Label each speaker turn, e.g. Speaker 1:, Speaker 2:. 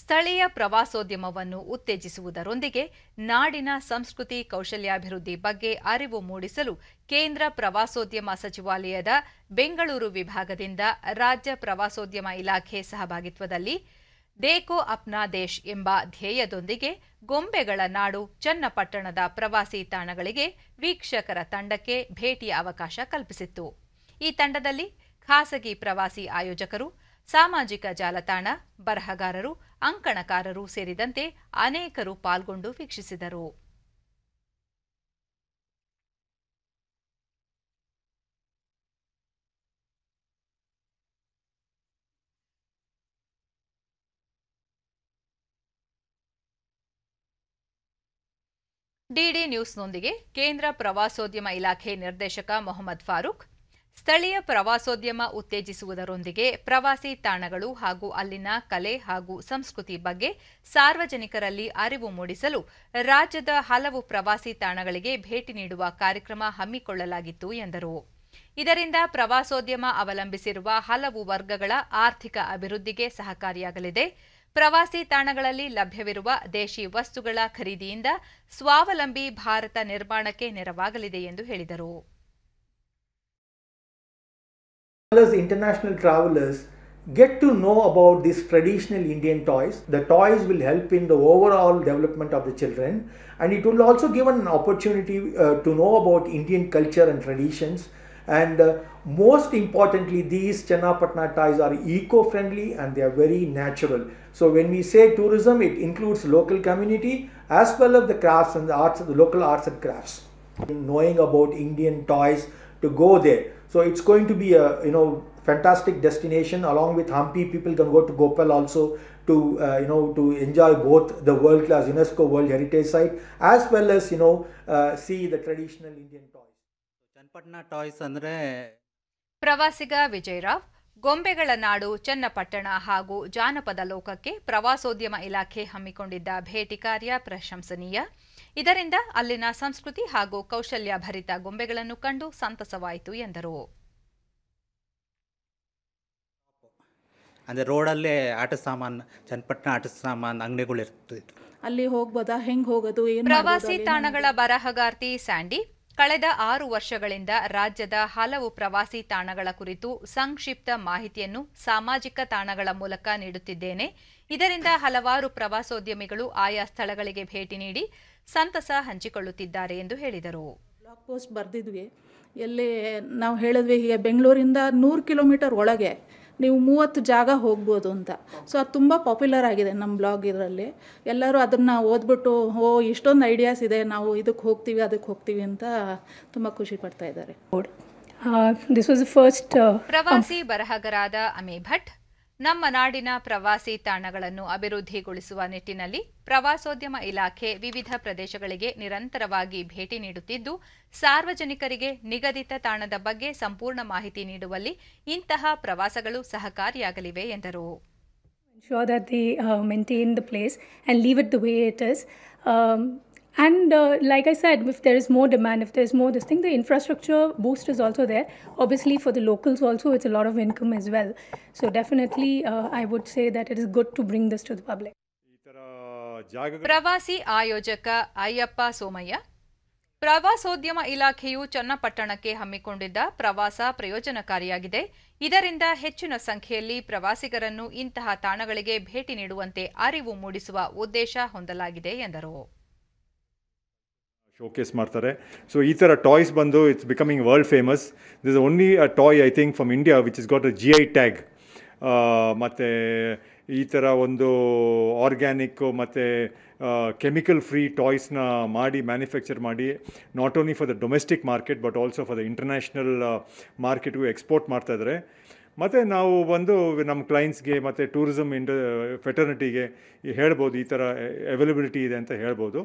Speaker 1: ಸ್ಥಳೀಯ ಪ್ರವಾಸೋದ್ಯಮವನ್ನು ಉತ್ತೇಜಿಸುವುದರೊಂದಿಗೆ ನಾಡಿನ ಸಂಸ್ಕೃತಿ ಕೌಶಲ್ಯಾಭಿವೃದ್ಧಿ ಬಗ್ಗೆ ಅರಿವು ಮೂಡಿಸಲು ಕೇಂದ್ರ ಪ್ರವಾಸೋದ್ಯಮ ಸಚಿವಾಲಯದ ಬೆಂಗಳೂರು ವಿಭಾಗದಿಂದ ರಾಜ್ಯ ಪ್ರವಾಸೋದ್ಯಮ ಇಲಾಖೆ ಸಹಭಾಗಿತ್ವದಲ್ಲಿ ದೇಕೋ ಅಪ್ನಾ ದೇಶ್ ಎಂಬ ಧ್ಯೇಯದೊಂದಿಗೆ ಗೊಂಬೆಗಳ ನಾಡು ಚನ್ನಪಟ್ಟಣದ ಪ್ರವಾಸಿ ತಾಣಗಳಿಗೆ ವೀಕ್ಷಕರ ತಂಡಕ್ಕೆ ಭೇಟಿಯ ಅವಕಾಶ ಕಲ್ಪಿಸಿತ್ತು ಈ ತಂಡದಲ್ಲಿ ಖಾಸಗಿ ಪ್ರವಾಸಿ ಆಯೋಜಕರು ಸಾಮಾಜಿಕ ಜಾಲತಾಣ ಬರಹಗಾರರು ಅಂಕಣಕಾರರು ಸೇರಿದಂತೆ ಅನೇಕರು ಪಾಲ್ಗೊಂಡು ವೀಕ್ಷಿಸಿದರು ಡಿಡಿ ನ್ಯೂಸ್ನೊಂದಿಗೆ ಕೇಂದ್ರ ಪ್ರವಾಸೋದ್ಯಮ ಇಲಾಖೆ ನಿರ್ದೇಶಕ ಮೊಹಮ್ಮದ್ ಫಾರೂಕ್ ಸ್ಥಳೀಯ ಪ್ರವಾಸೋದ್ಯಮ ಉತ್ತೇಜಿಸುವುದರೊಂದಿಗೆ ಪ್ರವಾಸಿ ತಾಣಗಳು ಹಾಗೂ ಅಲ್ಲಿನ ಕಲೆ ಹಾಗೂ ಸಂಸ್ಕೃತಿ ಬಗ್ಗೆ ಸಾರ್ವಜನಿಕರಲ್ಲಿ ಅರಿವು ಮೂಡಿಸಲು ರಾಜ್ಯದ ಹಲವು ಪ್ರವಾಸಿ ತಾಣಗಳಿಗೆ ಭೇಟಿ ನೀಡುವ ಕಾರ್ಯಕ್ರಮ ಹಮ್ಮಿಕೊಳ್ಳಲಾಗಿತ್ತು ಎಂದರು ಇದರಿಂದ ಪ್ರವಾಸೋದ್ಯಮ ಅವಲಂಬಿಸಿರುವ ಹಲವು ವರ್ಗಗಳ ಆರ್ಥಿಕ ಅಭಿವೃದ್ಧಿಗೆ ಸಹಕಾರಿಯಾಗಲಿದೆ ಪ್ರವಾಸಿ ತಾಣಗಳಲ್ಲಿ ಲಭ್ಯವಿರುವ ದೇಶಿ ವಸ್ತುಗಳ ಖರೀದಿಯಿಂದ ಸ್ವಾವಲಂಬಿ ಭಾರತ ನಿರ್ಮಾಣಕ್ಕೆ ನೆರವಾಗಲಿದೆ ಎಂದು ಹೇಳಿದರು
Speaker 2: As international travelers get to know about these traditional Indian toys. The toys will help in the overall development of the children and it will also give an opportunity uh, to know about Indian culture and traditions and uh, most importantly these Channapatna toys are eco-friendly and they are very natural. So when we say tourism it includes local community as well as the crafts and the arts, the local arts and crafts. Knowing about Indian toys to go there So it's going to be a you know fantastic destination along with Hampi. People can go to Gopal also to uh, you know to enjoy both the world class UNESCO World Heritage Site as well as you know uh, see the traditional Indian toys. toys andre.
Speaker 1: Pravasiga ಪ್ರವಾಸಿಗ ವಿಜಯರಾವ್ ಗೊಂಬೆಗಳ ನಾಡು ಚನ್ನಪಟ್ಟಣ ಹಾಗೂ ಜಾನಪದ ಲೋಕಕ್ಕೆ ಪ್ರವಾಸೋದ್ಯಮ ಇಲಾಖೆ ಹಮ್ಮಿಕೊಂಡಿದ್ದ ಭೇಟಿ ಕಾರ್ಯ ಪ್ರಶಂಸನೀಯ ಇದರಿಂದ ಅಲ್ಲಿನ ಸಂಸ್ಕೃತಿ ಹಾಗೂ ಕೌಶಲ್ಯ ಭರಿತ ಗೊಂಬೆಗಳನ್ನು ಕಂಡು ಸಂತಸವಾಯಿತು ಎಂದರು
Speaker 2: ಅಂದರೆ ರೋಡಲ್ಲೇ ಆಟ ಸಾಮಾನು ಚನ್ನಪಟ್ಟಣ ಆಟ ಸಾಮಾನು ಅಂಗಡಿಗಳು ಇರ್ತಿತ್ತು
Speaker 1: ಅಲ್ಲಿ ಹೋಗ್ಬೋದಾ ಹೆಂಗೆ ಹೋಗೋದು ಪ್ರವಾಸಿ ತಾಣಗಳ ಬರಹಗಾರ್ತಿ ಸ್ಯಾಂಡಿ ಕಳೆದ ಆರು ವರ್ಷಗಳಿಂದ ರಾಜ್ಯದ ಹಲವು ಪ್ರವಾಸಿ ತಾಣಗಳ ಕುರಿತು ಸಂಕ್ಷಿಪ್ತ ಮಾಹಿತಿಯನ್ನು ಸಾಮಾಜಿಕ ತಾಣಗಳ ಮೂಲಕ ನೀಡುತ್ತಿದ್ದೇನೆ ಇದರಿಂದ ಹಲವಾರು ಪ್ರವಾಸೋದ್ಯಮಿಗಳು ಆಯಾ ಸ್ಥಳಗಳಿಗೆ ಭೇಟಿ ನೀಡಿ ಸಂತಸ ಹಂಚಿಕೊಳ್ಳುತ್ತಿದ್ದಾರೆ ಎಂದು ಹೇಳಿದರು ಬ್ಲಾಗ್ ಪೋಸ್ಟ್ ಬರೆದಿದ್ವಿ ಎಲ್ಲಿ ನಾವು ಹೇಳಿದ್ವಿ ಬೆಂಗಳೂರಿಂದ ನೂರು ಕಿಲೋಮೀಟರ್ ಒಳಗೆ ನೀವು ಮೂವತ್ತು ಜಾಗ ಹೋಗ್ಬೋದು ಅಂತ ಸೊ ಅದು ತುಂಬ ಪಾಪ್ಯುಲರ್ ಆಗಿದೆ ನಮ್ಮ ಬ್ಲಾಗ್ ಇದರಲ್ಲಿ ಎಲ್ಲರೂ ಅದನ್ನು ಓದ್ಬಿಟ್ಟು ಓ ಎಷ್ಟೊಂದು ಐಡಿಯಾಸ್ ಇದೆ ನಾವು ಇದಕ್ಕೆ ಹೋಗ್ತೀವಿ ಅದಕ್ಕೆ ಹೋಗ್ತೀವಿ ಅಂತ ತುಂಬ ಖುಷಿ ಪಡ್ತಾ ಇದ್ದಾರೆ ದಿಸ್ ವಾಸ್ ಫಸ್ಟ್ ಪ್ರವಾಸಿ ಬರಹಗರಾದ ಅಮೇ ಭಟ್ ನಮ್ಮ ನಾಡಿನ ಪ್ರವಾಸಿ ತಾಣಗಳನ್ನು ಅಭಿವೃದ್ಧಿಗೊಳಿಸುವ ನಿಟ್ಟಿನಲ್ಲಿ ಪ್ರವಾಸೋದ್ಯಮ ಇಲಾಖೆ ವಿವಿಧ ಪ್ರದೇಶಗಳಿಗೆ ನಿರಂತರವಾಗಿ ಭೇಟಿ ನೀಡುತ್ತಿದ್ದು ಸಾರ್ವಜನಿಕರಿಗೆ ನಿಗದಿತ ತಾಣದ ಬಗ್ಗೆ ಸಂಪೂರ್ಣ ಮಾಹಿತಿ ನೀಡುವಲ್ಲಿ ಇಂತಹ ಪ್ರವಾಸಗಳು ಸಹಕಾರಿಯಾಗಲಿವೆ ಎಂದರು And uh, like I said, if there is more demand, if there is more this thing, the infrastructure boost is also there. Obviously, for the locals also, it's a lot of income as well. So definitely, uh, I would say that it is good to bring this to the public.
Speaker 2: Pravasi
Speaker 1: ಪ್ರವಾಸಿ ಆಯೋಜಕ ಅಯ್ಯಪ್ಪ ಸೋಮಯ್ಯ ಪ್ರವಾಸೋದ್ಯಮ ಇಲಾಖೆಯು ಚನ್ನಪಟ್ಟಣಕ್ಕೆ ಹಮ್ಮಿಕೊಂಡಿದ್ದ ಪ್ರವಾಸ ಪ್ರಯೋಜನಕಾರಿಯಾಗಿದೆ ಇದರಿಂದ ಹೆಚ್ಚಿನ ಸಂಖ್ಯೆಯಲ್ಲಿ ಪ್ರವಾಸಿಗರನ್ನು ಇಂತಹ ತಾಣಗಳಿಗೆ ಭೇಟಿ ನೀಡುವಂತೆ ಅರಿವು ಮೂಡಿಸುವ ಉದ್ದೇಶ ಹೊಂದಲಾಗಿದೆ ಎಂದರು
Speaker 2: ಶೋಕೇಸ್ ಮಾಡ್ತಾರೆ ಸೊ ಈ ಥರ ಟಾಯ್ಸ್ ಬಂದು it's becoming world famous this only a toy I think from India which is got a G I tag ಮತ್ತು ಈ ಥರ ಒಂದು ಆರ್ಗ್ಯಾನಿಕ್ಕು ಮತ್ತು ಕೆಮಿಕಲ್ ಫ್ರೀ ಟಾಯ್ಸ್ನ ಮಾಡಿ ಮ್ಯಾನುಫ್ಯಾಕ್ಚರ್ ಮಾಡಿ not only for the domestic market but also for the international ಮಾರ್ಕೆಟ್ಗೂ export ಮಾಡ್ತಾಯಿದ್ದಾರೆ ಮತ್ತು ನಾವು ಬಂದು ನಮ್ಮ ಕ್ಲೈಂಟ್ಸ್ಗೆ ಮತ್ತು ಟೂರಿಸಮ್ ಇಂಡ ಫೆಟರ್ನಿಟಿಗೆ ಹೇಳ್ಬೋದು ಈ ಥರ ಅವೈಲಬಿಲಿಟಿ ಇದೆ ಅಂತ ಹೇಳ್ಬೋದು